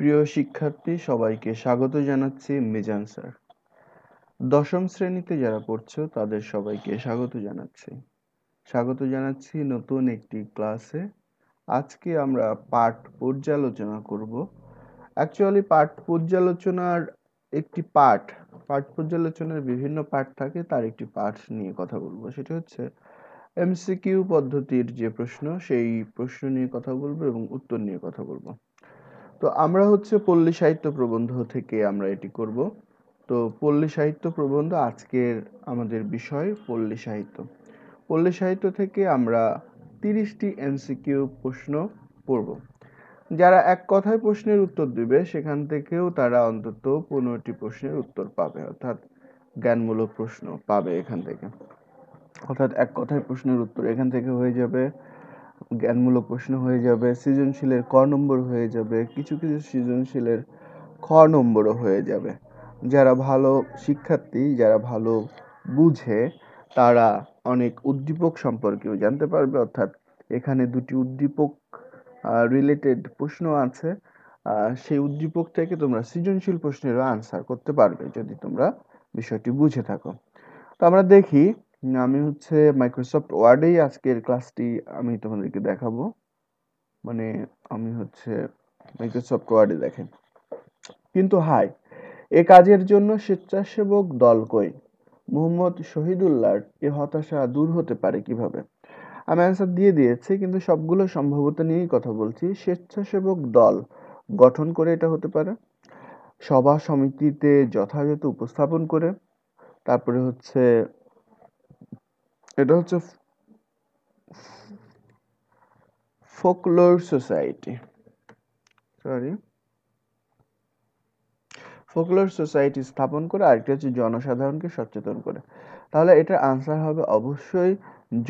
প্রিয় শিক্ষার্থী সবাইকে স্বাগত জানাচ্ছি মিজান স্যার দশম শ্রেণীতে যারা পড়ছো তাদের সবাইকে স্বাগত জানাচ্ছি স্বাগত জানাচ্ছি নতুন একটি ক্লাসে আজকে আমরা পাঠ পর্যালোচনা করব অ্যাকচুয়ালি পাঠ পর্যালোচনার একটি পাঠ পাঠ পর্যালোচনার বিভিন্ন পাঠ থাকে তার একটি পাঠ নিয়ে কথা বলবো সেটা হচ্ছে এমসিকিউ পদ্ধতির যে প্রশ্ন সেই প্রশ্ন নিয়ে কথা বলবো এবং উত্তর নিয়ে কথা বলবো তো আমরা হচ্ছে পল্লী সাহিত্য প্রবন্ধ থেকে আমরা এটি করব তো পল্লী সাহিত্য প্রবন্ধ আজকের আমাদের বিষয় পল্লী সাহিত্য পল্লী সাহিত্য থেকে আমরা তিরিশটি এমসিকিউ প্রশ্ন পড়ব যারা এক কথায় প্রশ্নের উত্তর দিবে সেখান থেকেও তারা অন্তত পনেরোটি প্রশ্নের উত্তর পাবে অর্থাৎ জ্ঞানমূলক প্রশ্ন পাবে এখান থেকে অর্থাৎ এক কথায় প্রশ্নের উত্তর এখান থেকে হয়ে যাবে জ্ঞানমূলক প্রশ্ন হয়ে যাবে সৃজনশীলের ক নম্বর হয়ে যাবে কিছু কিছু সৃজনশীলের খ নম্বরও হয়ে যাবে যারা ভালো শিক্ষার্থী যারা ভালো বুঝে তারা অনেক উদ্দীপক সম্পর্কেও জানতে পারবে অর্থাৎ এখানে দুটি উদ্দীপক রিলেটেড প্রশ্ন আছে সেই উদ্দীপক থেকে তোমরা সৃজনশীল প্রশ্নেরও আনসার করতে পারবে যদি তোমরা বিষয়টি বুঝে থাকো তো আমরা দেখি আমি হচ্ছে মাইক্রোসফট ওয়ার্ডেই আজকের ক্লাসটি আমি তোমাদেরকে দেখাবো মানে আমি হচ্ছে মাইক্রোসফট ওয়ার্ডে দেখেন কিন্তু হাই এ কাজের জন্য স্বেচ্ছাসেবক দল কই মোহাম্মদ শহীদুল্লাহর এ হতাশা দূর হতে পারে কিভাবে আমি অ্যান্সার দিয়ে দিয়েছি কিন্তু সবগুলো সম্ভবত নিয়েই কথা বলছি স্বেচ্ছাসেবক দল গঠন করে এটা হতে পারে সভা সমিতিতে যথাযথ উপস্থাপন করে তারপরে হচ্ছে এটা হচ্ছে folklore society sorry folklore society স্থাপন করে আরেকটি হচ্ছে জনসাধারণকে সচেতন করে তাহলে এটার আনসার হবে অবশ্যই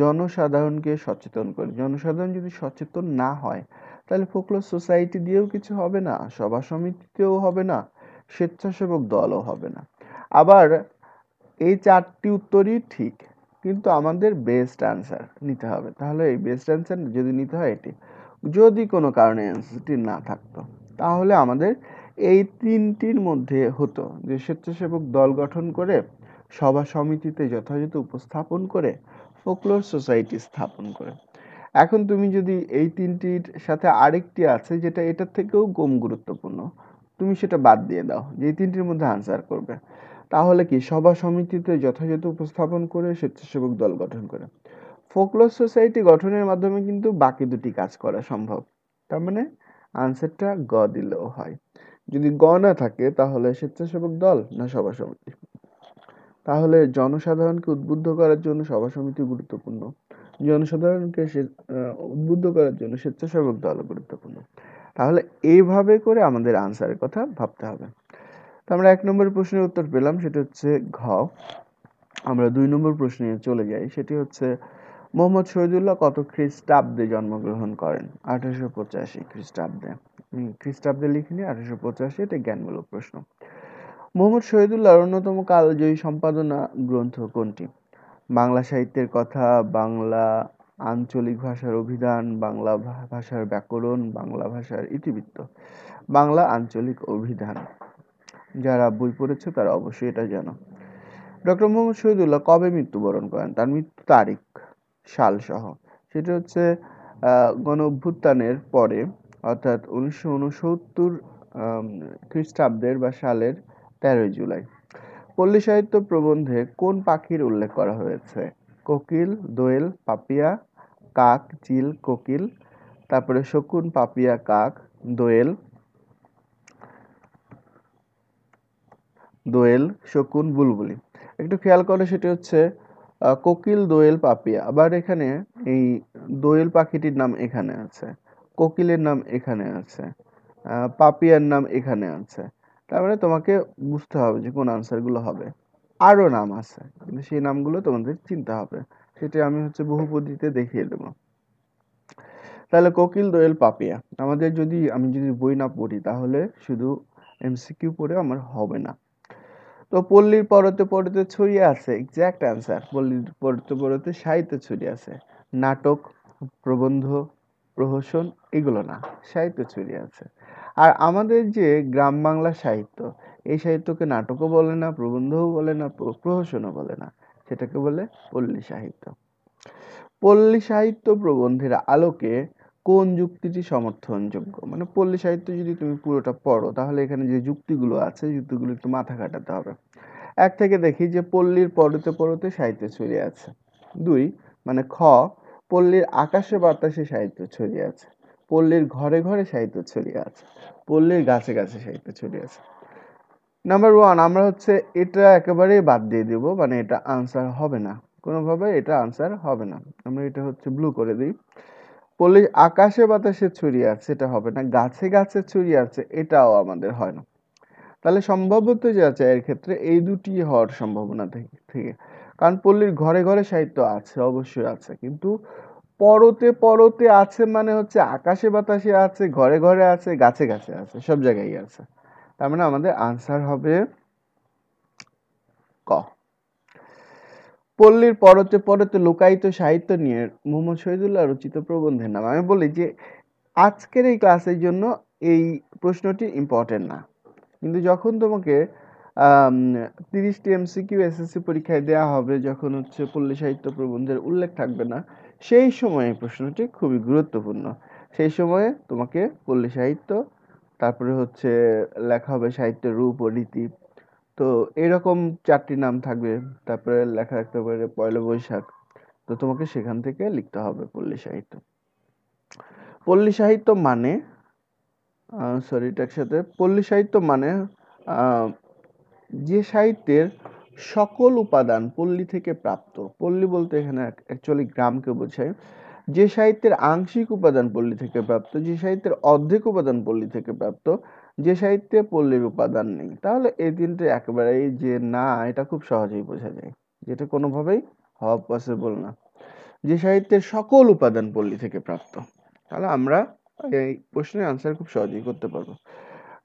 জনসাধারণকে সচেতন করে জনসাধারণ যদি সচেতন না হয় তাহলে ফোকলোর সোসাইটি দিয়েও কিছু হবে না সভা সমিতিতেও হবে না স্বেচ্ছাসেবক দলও হবে না আবার এই চারটি উত্তরই ঠিক কিন্তু আমাদের বেস্ট অ্যান্সার নিতে হবে তাহলে এই বেস্ট অ্যান্সার যদি নিতে হয় এটি যদি কোনো কারণে অ্যান্সারটি না থাকতো তাহলে আমাদের এই তিনটির মধ্যে হতো যে স্বেচ্ছাসেবক দল গঠন করে সভা সমিতিতে যথাযথ উপস্থাপন করে ফোকলোর সোসাইটি স্থাপন করে এখন তুমি যদি এই তিনটির সাথে আরেকটি আছে যেটা এটার থেকেও কম গুরুত্বপূর্ণ তুমি সেটা বাদ দিয়ে দাও যে তিনটির মধ্যে আনসার করবে তাহলে কি সভা সমিতিতে যথাযথ উপস্থাপন করে স্বেচ্ছাসেবক দল গঠন করে ফোকলস সোসাইটি গঠনের মাধ্যমে কিন্তু বাকি দুটি কাজ করা সম্ভব তার মানে আনসারটা গ দিলেও হয় যদি গ না থাকে তাহলে স্বেচ্ছাসেবক দল না সভা সমিতি তাহলে জনসাধারণকে উদ্বুদ্ধ করার জন্য সভা সমিতি গুরুত্বপূর্ণ জনসাধারণকে উদ্বুদ্ধ করার জন্য স্বেচ্ছাসেবক দল গুরুত্বপূর্ণ তাহলে এইভাবে করে আমাদের আনসারের কথা ভাবতে হবে তো আমরা এক নম্বর প্রশ্নের উত্তর পেলাম সেটা হচ্ছে ঘ আমরা দুই নম্বর প্রশ্নে চলে যাই সেটি হচ্ছে মোহাম্মদ শহীদুল্লাহ কত খ্রিস্টাব্দে জন্মগ্রহণ করেন আঠারোশো পঁচাশি খ্রিস্টাব্দে খ্রিস্টাব্দে লিখিনি আঠারোশো পঁচাশি এটা জ্ঞানমূলক প্রশ্ন মোহাম্মদ শহীদুল্লাহর অন্যতম কালজয়ী সম্পাদনা গ্রন্থ কোনটি বাংলা সাহিত্যের কথা বাংলা আঞ্চলিক ভাষার অভিধান বাংলা ভাষার ব্যাকরণ বাংলা ভাষার ইতিবৃত্ত বাংলা আঞ্চলিক অভিধান যারা বই পড়েছে তারা অবশ্যই এটা জানো ডক্টর মোহাম্মদ শহীদুল্লাহ কবে মৃত্যুবরণ করেন তার মৃত্যু তারিখ সাল সহ সেটা হচ্ছে গণ অভ্যুত্থানের পরে অর্থাৎ উনিশশো উনসত্তর খ্রিস্টাব্দের বা সালের তেরোই জুলাই পল্লী সাহিত্য প্রবন্ধে কোন পাখির উল্লেখ করা হয়েছে কোকিল দোয়েল পাপিয়া কাক চিল কোকিল তারপরে শকুন পাপিয়া কাক দোয়েল দোয়েল শকুন বুলবুলি একটু খেয়াল করে সেটি হচ্ছে কোকিল দোয়েল পাপিয়া আবার এখানে এই দোয়েল পাখিটির নাম এখানে আছে কোকিলের নাম এখানে আছে পাপিয়ার নাম এখানে আছে তারপরে মানে তোমাকে বুঝতে হবে যে কোন আনসারগুলো হবে আরও নাম আছে কিন্তু সেই নামগুলো তোমাদের চিনতে হবে সেটা আমি হচ্ছে বহুপদীতে দেখিয়ে দেবো তাহলে কোকিল দোয়েল পাপিয়া আমাদের যদি আমি যদি বই না পড়ি তাহলে শুধু এমসিকিউ পড়ে আমার হবে না তো পল্লীর পরতে পড়তে ছড়িয়ে আছে এক্স্যাক্ট অ্যান্সার পল্লীর পরতে পড়তে সাহিত্য ছড়িয়ে আছে নাটক প্রবন্ধ প্রহসন এগুলো না সাহিত্য ছড়িয়ে আছে আর আমাদের যে গ্রাম বাংলা সাহিত্য এই সাহিত্যকে নাটকও বলে না প্রবন্ধও বলে না প্রহসনও বলে না সেটাকে বলে পল্লী সাহিত্য পল্লী সাহিত্য প্রবন্ধের আলোকে কোন যুক্তিটি সমর্থনযোগ্য মানে পল্লী সাহিত্য যদি তুমি পুরোটা পড়ো তাহলে এখানে যে যুক্তিগুলো আছে যুক্তিগুলো একটু মাথা কাটাতে হবে এক থেকে দেখি যে পল্লীর পড়তে পড়তে সাহিত্য ছড়িয়ে আছে দুই মানে খ পল্লীর আকাশে বাতাসে সাহিত্য ছড়িয়ে আছে পল্লীর ঘরে ঘরে সাহিত্য ছড়িয়ে আছে পল্লীর গাছে গাছে সাহিত্য ছড়িয়ে আছে নাম্বার ওয়ান আমরা হচ্ছে এটা একেবারেই বাদ দিয়ে দিব মানে এটা আনসার হবে না কোনোভাবে এটা আনসার হবে না আমরা এটা হচ্ছে ব্লু করে দিই পলি আকাশে বাতাসে ছড়িয়ে আছে এটা হবে না গাছে গাছে ছড়িয়ে আছে এটাও আমাদের হয় না তাহলে সম্ভবত যে আছে এর ক্ষেত্রে এই দুটি হওয়ার সম্ভাবনা থেকে কারণ পল্লীর ঘরে ঘরে সাহিত্য আছে অবশ্যই আছে কিন্তু পরতে পরতে আছে মানে হচ্ছে আকাশে বাতাসে আছে ঘরে ঘরে আছে গাছে গাছে আছে সব জায়গায় আছে তার মানে আমাদের আনসার হবে ক পল্লীর পরতে পরতে লোকায়িত সাহিত্য নিয়ে মোহাম্মদ শহীদুল্লাহ রচিত প্রবন্ধের নাম আমি বলি যে আজকের এই ক্লাসের জন্য এই প্রশ্নটি ইম্পর্টেন্ট না কিন্তু যখন তোমাকে তিরিশটি এমসিকিউ এসএসসি পরীক্ষায় দেওয়া হবে যখন হচ্ছে পল্লী সাহিত্য প্রবন্ধের উল্লেখ থাকবে না সেই সময়ে প্রশ্নটি খুবই গুরুত্বপূর্ণ সেই সময়ে তোমাকে পল্লী সাহিত্য তারপরে হচ্ছে লেখা হবে সাহিত্যের রূপ ও রীতি তো এরকম চারটি নাম থাকবে তারপরে লেখা রাখতে পারে পয়লা বৈশাখ তো তোমাকে সেখান থেকে লিখতে হবে পল্লী সাহিত্য পল্লী সাহিত্য মানে সরি এটার সাথে পল্লী সাহিত্য মানে যে সাহিত্যের সকল উপাদান পল্লী থেকে প্রাপ্ত পল্লী বলতে এখানে অ্যাকচুয়ালি গ্রামকে বোঝায় যে সাহিত্যের আংশিক উপাদান পল্লী থেকে প্রাপ্ত যে সাহিত্যের অর্ধেক উপাদান পল্লী থেকে প্রাপ্ত যে সাহিত্যে পল্লীর উপাদান নেই তাহলে এই তিনটে একেবারেই যে না এটা খুব সহজেই বোঝা যায় যেটা কোনোভাবেই হওয়া পসিবল না যে সাহিত্যের সকল উপাদান পল্লী থেকে প্রাপ্ত তাহলে আমরা এই প্রশ্নের আনসার খুব সহজেই করতে পারবো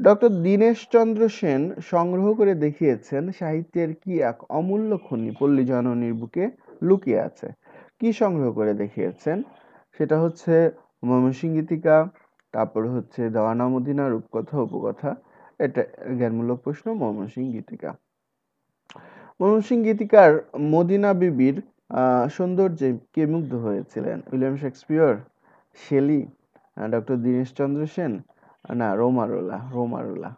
ডক্টর দীনেশচন্দ্র সেন সংগ্রহ করে দেখিয়েছেন সাহিত্যের কি এক অমূল্য খনি পল্লী জননীর বুকে লুকিয়ে আছে কি সংগ্রহ করে দেখিয়েছেন সেটা হচ্ছে মমসিং গীতিকা তারপর হচ্ছে দেওয়ানা মদিনা রূপকথা উপকথা এটা জ্ঞানমূলক প্রশ্ন মমসিং গীতিকা মমসিং গীতিকার মদিনা বিবির সৌন্দর্যে কে মুগ্ধ হয়েছিলেন William Shakespeare Shelley doctor Dinesh Chandra Sen না রোমারোলা রোমারোলা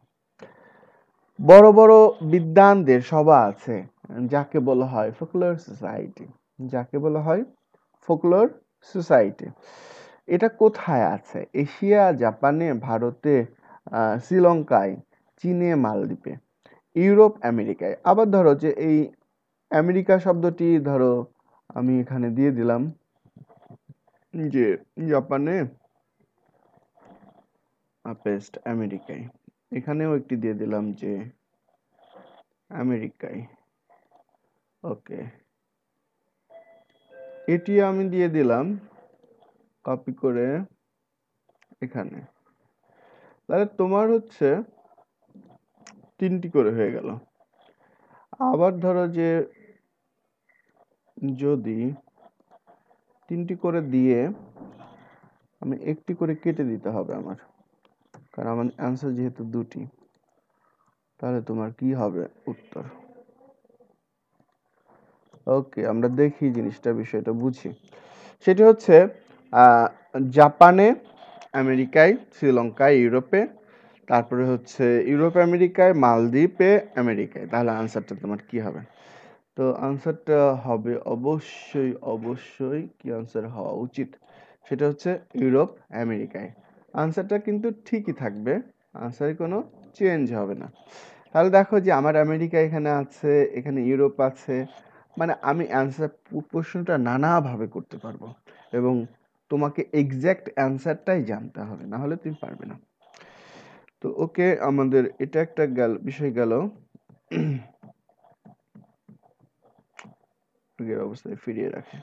বড় বড় বিদ্বানদের সভা আছে যাকে বলা হয় ফোকলোর সোসাইটি যাকে বলা হয় ফোকলোর সোসাইটি এটা কোথায় আছে এশিয়া জাপানে ভারতে শ্রীলঙ্কায় চীনে মালদ্বীপে ইউরোপ আমেরিকায় আবার ধরো যে এই আমেরিকা শব্দটি ধরো আমি এখানে দিয়ে দিলাম যে জাপানে পেস্ট আমেরিকায় এখানেও একটি দিয়ে দিলাম যে আমেরিকায় ওকে এটি আমি দিয়ে দিলাম কপি করে এখানে তাহলে তোমার হচ্ছে তিনটি করে হয়ে গেল আবার ধরো যে যদি তিনটি করে দিয়ে আমি একটি করে কেটে দিতে হবে আমার কারণ আমার অ্যান্সার যেহেতু দুটি তাহলে তোমার কি হবে উত্তর ওকে আমরা দেখি জিনিসটা বিষয়টা বুঝি সেটি হচ্ছে জাপানে আমেরিকায় শ্রীলঙ্কায় ইউরোপে তারপরে হচ্ছে ইউরোপ আমেরিকায় মালদ্বীপে আমেরিকায় তাহলে আনসারটা তোমার কি হবে তো আনসারটা হবে অবশ্যই অবশ্যই কি আনসার হওয়া উচিত সেটা হচ্ছে ইউরোপ আমেরিকায় আনসারটা কিন্তু ঠিকই থাকবে আনসারে কোনো চেঞ্জ হবে না তাহলে দেখো যে আমার আমেরিকা এখানে আছে এখানে ইউরোপ আছে মানে আমি অ্যান্সার প্রশ্নটা নানাভাবে করতে পারবো এবং তোমাকে এক্স্যাক্ট অ্যান্সারটাই জানতে হবে না হলে তুমি পারবে না তো ওকে আমাদের এটা একটা গেল বিষয় গেল অবস্থায় ফিরিয়ে রাখে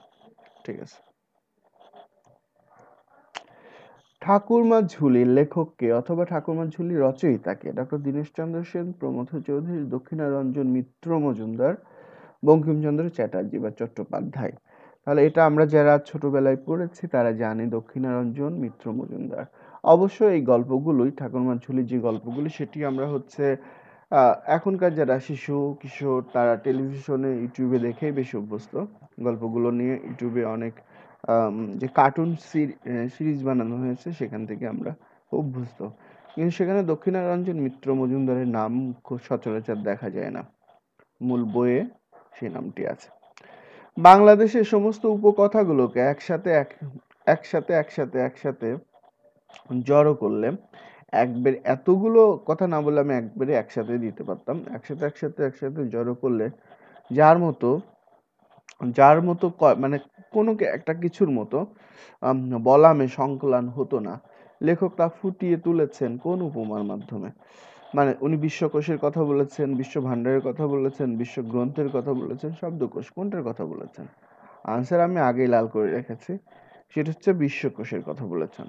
ঠিক আছে ঠাকুরমা ঝুলি লেখককে অথবা ঠাকুরমা ঝুলি রচয়িতাকে ডক্টর দীনেশ চন্দ্র সেন প্রমথ চৌধুরী দক্ষিণারঞ্জন মিত্র মজুমদার বঙ্কিমচন্দ্র চ্যাটার্জি বা চট্টোপাধ্যায় তাহলে এটা আমরা যারা ছোটবেলায় পড়েছি তারা জানি দক্ষিণারঞ্জন মিত্র মজুমদার অবশ্য এই গল্পগুলোই ঠাকুরমাঝুলির যে গল্পগুলি সেটি আমরা হচ্ছে এখনকার যারা শিশু কিশোর তারা টেলিভিশনে ইউটিউবে দেখেই বেশি অভ্যস্ত গল্পগুলো নিয়ে ইউটিউবে অনেক যে কার্টুন সিরিজ বানানো হয়েছে সেখান থেকে আমরা অভ্যস্ত কিন্তু সেখানে দক্ষিণারঞ্জন মিত্র মজুমদারের নাম খুব সচরাচর দেখা যায় না মূল বইয়ে সেই নামটি আছে বাংলাদেশে সমস্ত উপকথাগুলোকে একসাথে এক একসাথে একসাথে একসাথে জড়ো করলে একবারে এতগুলো কথা না বলে আমি একবারে একসাথে দিতে পারতাম একসাথে একসাথে একসাথে জড়ো করলে যার মতো যার মতো মানে কোনো একটা কিছুর মতো বলামে সংকলন হতো না লেখক তা ফুটিয়ে তুলেছেন কোন উপমার মাধ্যমে মানে উনি বিশ্বকোষের কথা বলেছেন বিশ্ব ভাণ্ডারের কথা বলেছেন বিশ্ব গ্রন্থের কথা বলেছেন শব্দকোষ কোনটার কথা বলেছেন আনসার আমি আগেই লাল করে রেখেছি সেটা হচ্ছে বিশ্বকোষের কথা বলেছেন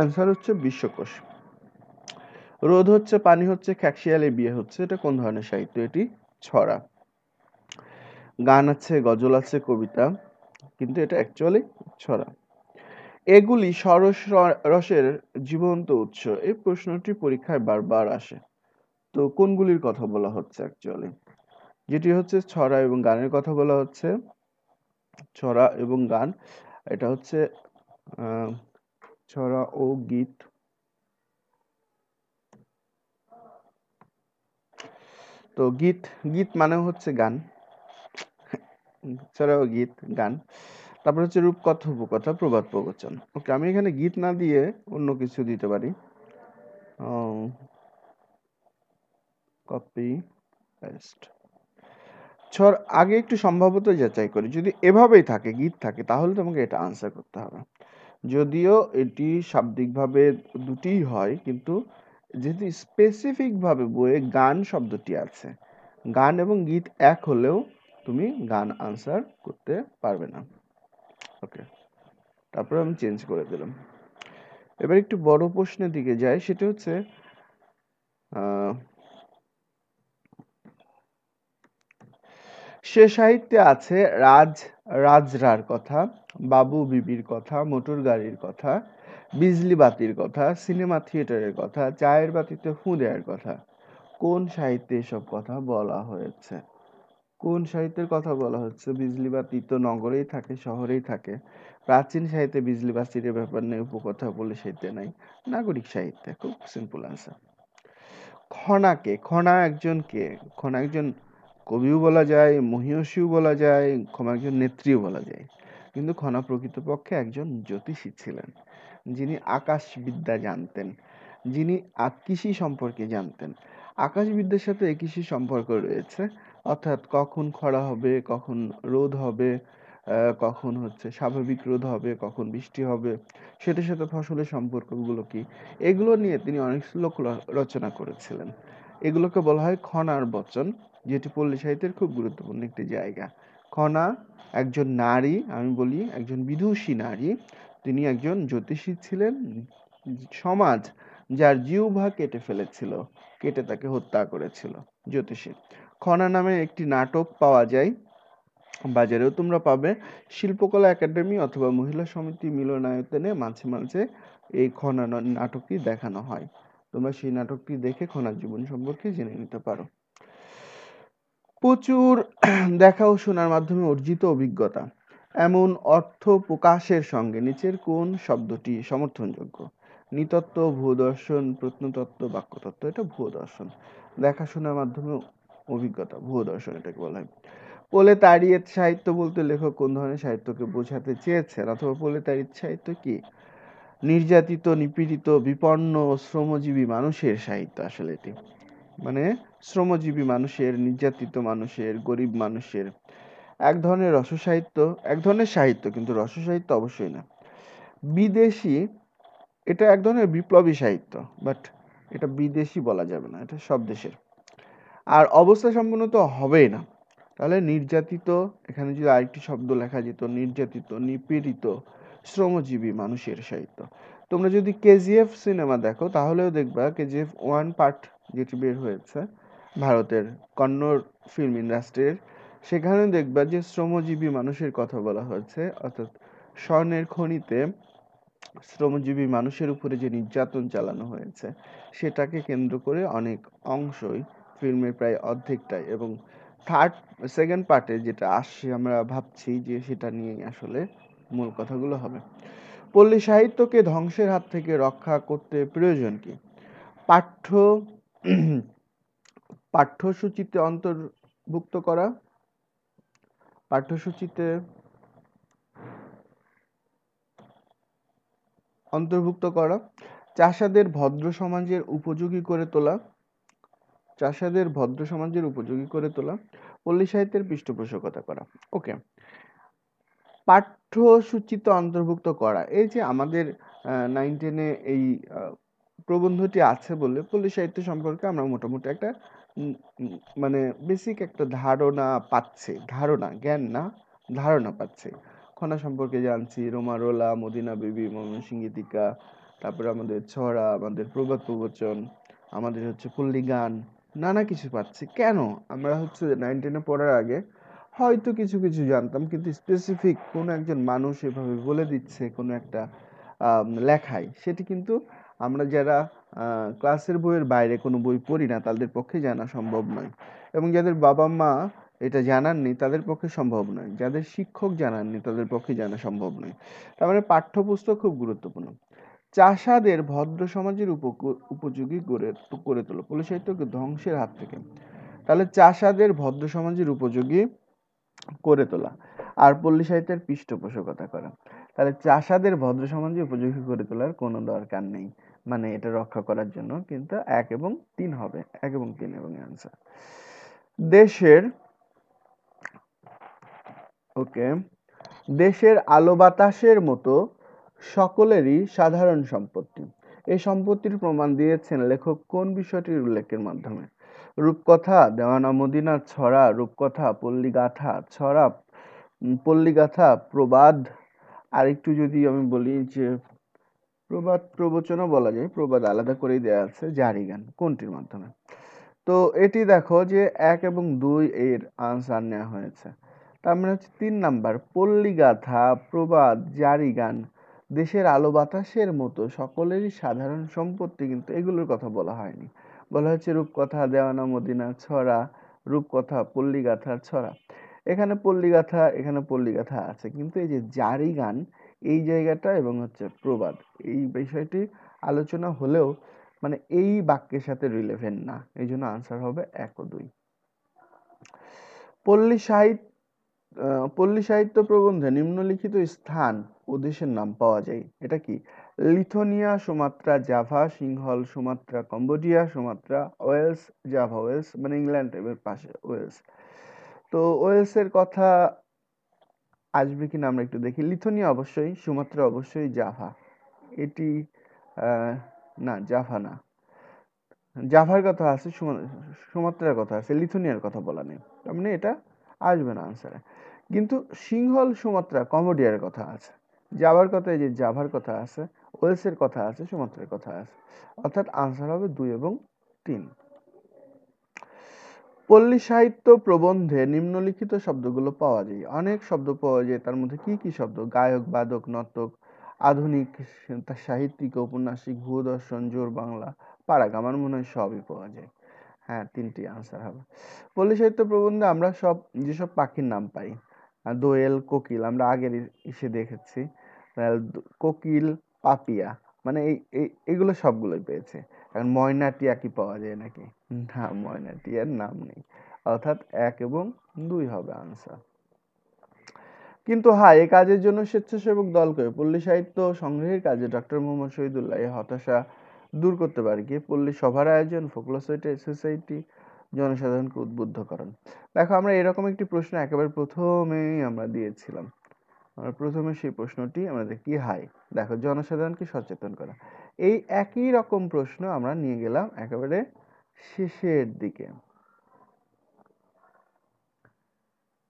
আনসার হচ্ছে বিশ্বকোষ রোদ হচ্ছে পানি হচ্ছে খ্যাকশিয়ালে বিয়ে হচ্ছে এটা কোন ধরনের সাহিত্য এটি ছড়া গান আছে গজল আছে কবিতা কিন্তু এটা অ্যাকচুয়ালি ছড়া এগুলি সরস রসের জীবন্ত উৎস এই প্রশ্নটি পরীক্ষায় বারবার আসে তো কোনগুলির কথা বলা হচ্ছে অ্যাকচুয়ালি যেটি হচ্ছে ছড়া এবং গানের কথা বলা হচ্ছে ছড়া এবং গান এটা হচ্ছে ছড়া ও গীত তো গীত গীত মানে হচ্ছে গান ছড়া ও গীত গান তারপর হচ্ছে রূপকথা উপকথা প্রবাদ প্রবচন ওকে আমি এখানে গীত না দিয়ে অন্য কিছু দিতে পারি কপি পেস্ট ছর আগে একটু সম্ভবত যাচাই করি যদি এভাবেই থাকে গীত থাকে তাহলে তোমাকে এটা আনসার করতে হবে যদিও এটি শাব্দিকভাবে দুটিই হয় কিন্তু যেহেতু স্পেসিফিকভাবে বইয়ে গান শব্দটি আছে গান এবং গীত এক হলেও তুমি গান আনসার করতে পারবে না ওকে তারপর আমি চেঞ্জ করে দিলাম এবার একটু বড় প্রশ্নের দিকে যাই সেটা হচ্ছে সে সাহিত্যে আছে রাজ রাজরার কথা বাবু বিবির কথা মোটর গাড়ির কথা বিজলি বাতির কথা সিনেমা থিয়েটারের কথা চায়ের বাতিতে ফু দেওয়ার কথা কোন সাহিত্যে এসব কথা বলা হয়েছে কোন সাহিত্যের কথা বলা হচ্ছে বিজলি বাতি তো নগরেই থাকে শহরেই থাকে প্রাচীন সাহিত্যে বিজলি বাতির ব্যাপার নেই উপকথা বলে সাহিত্যে নাই নাগরিক সাহিত্যে খুব সিম্পল আনসার খনাকে খনা একজন কে খনা একজন কবিও বলা যায় মহীয়সীও বলা যায় খনা একজন নেত্রীও বলা যায় কিন্তু খনা প্রকৃতপক্ষে একজন জ্যোতিষী ছিলেন যিনি আকাশবিদ্যা জানতেন যিনি কৃষি সম্পর্কে জানতেন আকাশবিদ্যার সাথে কৃষি সম্পর্ক রয়েছে অর্থাৎ কখন খরা হবে কখন রোদ হবে কখন হচ্ছে স্বাভাবিক রোদ হবে কখন বৃষ্টি হবে সেটার সাথে ফসলের সম্পর্কগুলো কি এগুলো নিয়ে তিনি অনেক শ্লোক রচনা করেছিলেন এগুলোকে বলা হয় খনার বচন যেটি পল্লী সাহিত্যের খুব গুরুত্বপূর্ণ একটি জায়গা খনা একজন নারী আমি বলি একজন বিদুষী নারী তিনি একজন জ্যোতিষী ছিলেন সমাজ যার জিউভা কেটে ফেলেছিল কেটে তাকে হত্যা করেছিল জ্যোতিষী খনা নামে একটি নাটক পাওয়া যায় বাজারেও তোমরা পাবে শিল্পকলা একাডেমি অথবা মহিলা সমিতি মিলনায়তনে মাঝে মাঝে এই খনা নাটকটি দেখানো হয় তোমরা সেই নাটকটি দেখে খনার জীবন সম্পর্কে জেনে নিতে পারো প্রচুর দেখা ও শোনার মাধ্যমে অর্জিত অভিজ্ঞতা এমন অর্থ প্রকাশের সঙ্গে নিচের কোন শব্দটি সমর্থনযোগ্য নৃতত্ত্ব ভূদর্শন প্রত্নতত্ত্ব বাক্যতত্ত্ব এটা ভূদর্শন দেখাশোনার মাধ্যমে অভিজ্ঞতা ভুয়ো দর্শন এটাকে বলা হয় প্রলেতারিয়েত সাহিত্য বলতে লেখক কোন ধরনের সাহিত্যকে বোঝাতে চেয়েছেন অথবা প্রোলেতারিয়েত সাহিত্য কি নির্যাতিত নিপীড়িত বিপন্ন শ্রমজীবী মানুষের সাহিত্য আসলে এটি মানে শ্রমজীবী মানুষের নির্যাতিত মানুষের গরিব মানুষের এক ধরনের রসসাহিত্য এক ধরনের সাহিত্য কিন্তু রসসাহিত্য অবশ্যই না বিদেশি এটা এক ধরনের বিপ্লবী সাহিত্য বাট এটা বিদেশি বলা যাবে না এটা সব দেশের আর অবস্থা সম্পন্ন তো হবেই না তাহলে নির্যাতিত এখানে যদি আরেকটি শব্দ লেখা যেত নির্যাতিত নিপীড়িত শ্রমজীবী মানুষের সাহিত্য তোমরা যদি কেজিএফ সিনেমা দেখো তাহলেও দেখবা কেজিএফ ওয়ান পার্ট যেটি বের হয়েছে ভারতের কন্নড় ফিল্ম ইন্ডাস্ট্রির সেখানে দেখবা যে শ্রমজীবী মানুষের কথা বলা হয়েছে অর্থাৎ স্বর্ণের খনিতে শ্রমজীবী মানুষের উপরে যে নির্যাতন চালানো হয়েছে সেটাকে কেন্দ্র করে অনেক অংশই ফিল্মের প্রায় অর্ধেকটাই এবং থার্ড সেকেন্ড পার্টে যেটা আসছে আমরা ভাবছি যে সেটা নিয়ে আসলে মূল কথাগুলো হবে পল্লী সাহিত্যকে ধ্বংসের হাত থেকে রক্ষা করতে প্রয়োজন কি পাঠ্য পাঠ্যসূচিতে অন্তর্ভুক্ত করা পাঠ্যসূচিতে অন্তর্ভুক্ত করা চাষাদের ভদ্র সমাজের উপযোগী করে তোলা চাষাদের ভদ্র সমাজের উপযোগী করে তোলা পল্লী সাহিত্যের পৃষ্ঠপোষকতা করা ওকে পাঠ্যসূচিতে অন্তর্ভুক্ত করা এই যে আমাদের নাইন টেনে এই প্রবন্ধটি আছে বলে পল্লী সাহিত্য সম্পর্কে আমরা মোটামুটি একটা মানে বেসিক একটা ধারণা পাচ্ছে ধারণা জ্ঞান না ধারণা পাচ্ছে খনা সম্পর্কে জানছি রোমারোলা মদিনা বিবি ময়মনসিংহীতিকা তারপরে আমাদের ছড়া আমাদের প্রবাদ প্রবচন আমাদের হচ্ছে পল্লী গান নানা কিছু পাচ্ছি কেন আমরা হচ্ছে নাইন টেনে পড়ার আগে হয়তো কিছু কিছু জানতাম কিন্তু স্পেসিফিক কোনো একজন মানুষ এভাবে বলে দিচ্ছে কোনো একটা লেখায় সেটি কিন্তু আমরা যারা ক্লাসের বইয়ের বাইরে কোনো বই পড়ি না তাদের পক্ষে জানা সম্ভব নয় এবং যাদের বাবা মা এটা জানাননি তাদের পক্ষে সম্ভব নয় যাদের শিক্ষক জানাননি তাদের পক্ষে জানা সম্ভব নয় তার মানে পাঠ্যপুস্তক খুব গুরুত্বপূর্ণ চাষাদের ভদ্র সমাজের উপযোগী করে করে তোলো পল্লী সাহিত্যকে ধ্বংসের হাত থেকে তাহলে চাষাদের ভদ্র সমাজের উপযোগী করে তোলা আর পল্লী সাহিত্যের পৃষ্ঠপোষকতা করা তাহলে চাষাদের ভদ্র সমাজে উপযোগী করে তোলার কোনো দরকার নেই মানে এটা রক্ষা করার জন্য কিন্তু এক এবং তিন হবে এক এবং তিন এবং অ্যান্সার দেশের ওকে দেশের আলো বাতাসের মতো সকলেরই সাধারণ সম্পত্তি এই সম্পত্তির প্রমাণ দিয়েছেন লেখক কোন বিষয়টির উল্লেখের মাধ্যমে রূপকথা দেওয়ানা মদিনা ছড়া রূপকথা পল্লীগাথা ছড়া পল্লীগাথা প্রবাদ আরেকটু যদি আমি বলি যে প্রবাদ প্রবচনও বলা যায় প্রবাদ আলাদা করেই দেওয়া আছে জারি গান কোনটির মাধ্যমে তো এটি দেখো যে এক এবং দুই এর আনসার নেওয়া হয়েছে তার মানে হচ্ছে তিন নাম্বার পল্লীগাথা প্রবাদ জারি গান দেশের আলো বাতাসের মতো সকলেরই সাধারণ সম্পত্তি কিন্তু এগুলোর কথা বলা হয়নি বলা হচ্ছে রূপকথা দেওয়ানা মদিনা ছড়া রূপকথা পল্লীগাথা ছড়া এখানে পল্লীগাথা এখানে পল্লীগাথা আছে কিন্তু এই যে জারি গান এই জায়গাটা এবং হচ্ছে প্রবাদ এই বিষয়টি আলোচনা হলেও মানে এই বাক্যের সাথে রিলেভেন্ট না এই জন্য আনসার হবে এক ও দুই পল্লী সাহিত্য পল্লী সাহিত্য প্রবন্ধে নিম্নলিখিত স্থান ও দেশের নাম পাওয়া যায় এটা কি Lithuania Sumatra Java Sinhala Sumatra Cambodia Sumatra Wales Java Wales মানে ইংল্যান্ড এর পাশে ওয়েলস তো ওয়েলসের কথা আসবে কিনা আমরা একটু দেখি লিথোনিয়া অবশ্যই সুমাত্রা অবশ্যই জাভা এটি না জাভা না জাভার কথা আছে সুমাত্রার কথা আছে লিথোনিয়ার কথা বলা নেই তার মানে এটা আসবে না আনসারে কিন্তু সিংহল সুমাত্রা কম্বোডিয়ার কথা আছে যাবার কথা এই যে যাবার কথা আছে ওয়েলসের কথা আছে সুমাত্রার কথা আছে অর্থাৎ আনসার হবে দুই এবং তিন পল্লী সাহিত্য প্রবন্ধে নিম্নলিখিত শব্দগুলো পাওয়া যায় অনেক শব্দ পাওয়া যায় তার মধ্যে কি কি শব্দ গায়ক বাদক নর্তক আধুনিক সাহিত্যিক ঔপন্যাসিক ভূদর্শন জোর বাংলা পাড়া আমার মনে হয় সবই পাওয়া যায় হ্যাঁ তিনটি আনসার হবে পল্লী সাহিত্য প্রবন্ধে আমরা সব যেসব পাখির নাম পাই দোয়েল কোকিল আমরা আগের ইসে দেখেছি কোকিল পাপিয়া মানে এই এই এগুলো সবগুলোই পেয়েছে এখন ময়না টিয়া কি পাওয়া যায় নাকি না ময়না টিয়ার নাম নেই অর্থাৎ এক এবং দুই হবে আনসার কিন্তু হ্যাঁ এই কাজের জন্য স্বেচ্ছাসেবক দলকে পল্লী সাহিত্য সংগ্রহের কাজে ডক্টর মোহাম্মদ শহীদুল্লাহ এই হতাশা দূর করতে পারে গিয়ে পল্লী সভার আয়োজন ফোকলো সোসাইটি জনসাধারণকে উদ্বুদ্ধ করেন দেখো আমরা এরকম একটি প্রশ্ন একেবারে প্রথমেই আমরা দিয়েছিলাম প্রথমে সেই প্রশ্নটি আমাদের কি হাই দেখো জনসাধারণকে সচেতন করা এই একই রকম প্রশ্ন আমরা নিয়ে গেলাম একেবারে শেষের দিকে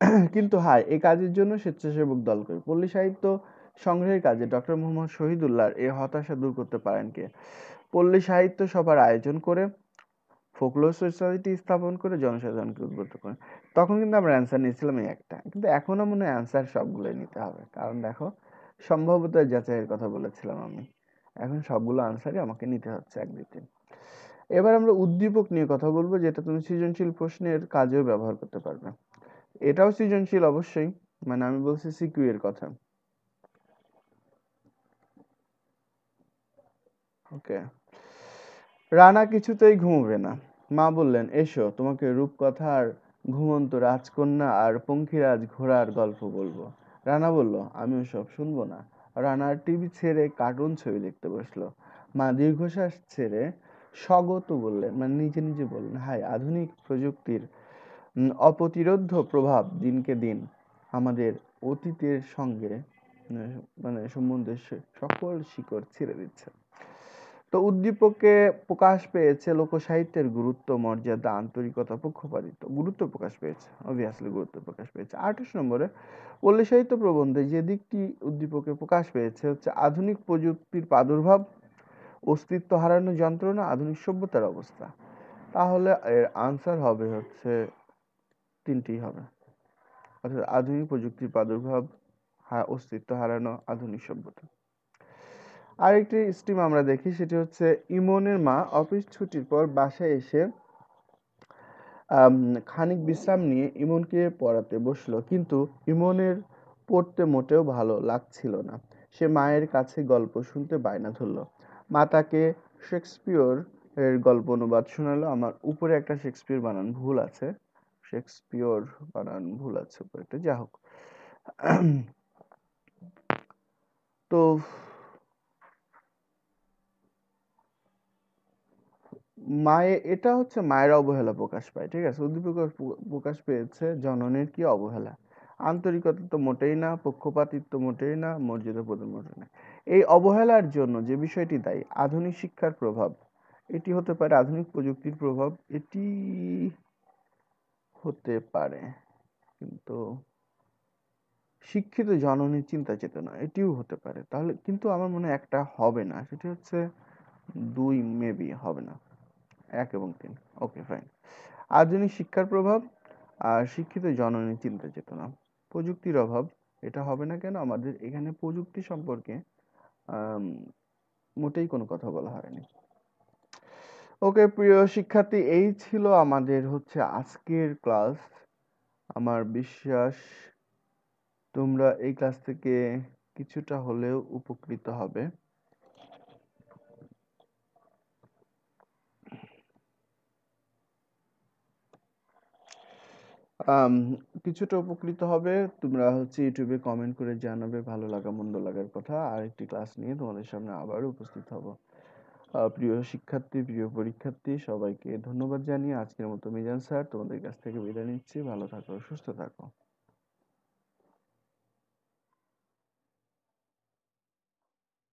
কিন্তু হাই এই কাজের জন্য স্বেচ্ছাসেবক দল করে পল্লী সাহিত্য সংগ্রহের কাজে ডক্টর মোহাম্মদ শহীদুল্লাহর এই হতাশা দূর করতে পারেন কে পল্লী সাহিত্য সভার আয়োজন করে ফোকলোর সোসাইটি স্থাপন করে জনসাধারণকে উদ্বুদ্ধ করেন তখন কিন্তু আমরা অ্যান্সার নিয়েছিলাম এই একটা কিন্তু এখনও মনে হয় অ্যান্সার সবগুলোই নিতে হবে কারণ দেখো সম্ভবত যাচাইয়ের কথা বলেছিলাম আমি এখন সবগুলো আনসারই আমাকে নিতে হচ্ছে এক একদিকে এবার আমরা উদ্দীপক নিয়ে কথা বলবো যেটা তুমি সৃজনশীল প্রশ্নের কাজেও ব্যবহার করতে পারবে এটাও সৃজনশীল অবশ্যই মানে আমি বলছি সিকিউ এর কথা ওকে রানা কিছুতেই ঘুমবে না মা বললেন এসো তোমাকে রূপকথার ঘুমন্ত রাজকন্যা আর পঙ্খিরাজ ঘোড়ার গল্প বলবো রানা বলল আমি সব শুনবো না রানার টিভি ছেড়ে কার্টুন ছবি দেখতে বসলো মা দীর্ঘশ্বাস ছেড়ে স্বগত বললেন মানে নিজে নিজে বললেন হায় আধুনিক প্রযুক্তির অপ্রতিরোধ প্রভাব দিনকে দিন আমাদের অতীতের সঙ্গে মানে সম্বন্ধে সকল শিকড় ছিঁড়ে দিচ্ছে তো উদ্দীপকে প্রকাশ পেয়েছে লোকসাহিত্যের গুরুত্ব মর্যাদা আন্তরিকতা পক্ষপাতিত্ব গুরুত্ব প্রকাশ পেয়েছে অবভিয়াসলি গুরুত্ব প্রকাশ পেয়েছে আঠাশ নম্বরে পল্লী সাহিত্য প্রবন্ধে যে দিকটি উদ্দীপকে প্রকাশ পেয়েছে হচ্ছে আধুনিক প্রযুক্তির প্রাদুর্ভাব অস্তিত্ব হারানো যন্ত্রণা আধুনিক সভ্যতার অবস্থা তাহলে এর আনসার হবে হচ্ছে তিনটি হবে অর্থাৎ আধুনিক প্রযুক্তির প্রাদুর্ভাব অস্তিত্ব হারানো আধুনিক সভ্যতা আরেকটি স্টিম আমরা দেখি সেটি হচ্ছে ইমনের মা অফিস ছুটির পর বাসায় এসে খানিক বিশ্রাম নিয়ে ইমনকে পড়াতে বসলো কিন্তু ইমনের পড়তে মোটেও ভালো লাগছিল না সে মায়ের কাছে গল্প শুনতে বায়না ধরল মা তাকে শেক্সপিয়র এর গল্প অনুবাদ শোনালো আমার উপরে একটা শেক্সপিয়র বানান ভুল আছে শেক্সপিয়র বানান ভুল আছে উপরে একটা যা হোক তো মায়ে এটা হচ্ছে মায়ের অবহেলা প্রকাশ পায় ঠিক আছে উদ্দীপকের প্রকাশ পেয়েছে জননের কি অবহেলা আন্তরিকতা তো মোটেই না পক্ষপাতিত্ব মোটেই না মর্যাদা প্রদান মোটেই না এই অবহেলার জন্য যে বিষয়টি দায়ী আধুনিক শিক্ষার প্রভাব এটি হতে পারে আধুনিক প্রযুক্তির প্রভাব এটি হতে পারে কিন্তু শিক্ষিত জননীর চিন্তা চেতনা এটিও হতে পারে তাহলে কিন্তু আমার মনে হয় একটা হবে না সেটি হচ্ছে দুই মেবি হবে না এক এবং তিন ওকে ফাইন আধুনিক শিক্ষার প্রভাব আর শিক্ষিত জননী চিন্তা চেতনা প্রযুক্তির অভাব এটা হবে না কেন আমাদের এখানে প্রযুক্তি সম্পর্কে মোটেই কোনো কথা বলা হয়নি ওকে প্রিয় শিক্ষার্থী এই ছিল আমাদের হচ্ছে আজকের ক্লাস আমার বিশ্বাস তোমরা এই ক্লাস থেকে কিছুটা হলেও উপকৃত হবে কিছুটা উপকৃত হবে তোমরা হচ্ছে ইউটিউবে কমেন্ট করে জানাবে ভালো লাগা মন্দ লাগার কথা আর একটি ক্লাস নিয়ে তোমাদের সামনে আবার উপস্থিত হব প্রিয় শিক্ষার্থী প্রিয় পরীক্ষার্থী সবাইকে ধন্যবাদ জানিয়ে আজকের মতো মিজান স্যার তোমাদের কাছ থেকে বিদায় নিচ্ছি ভালো থাকো সুস্থ থাকো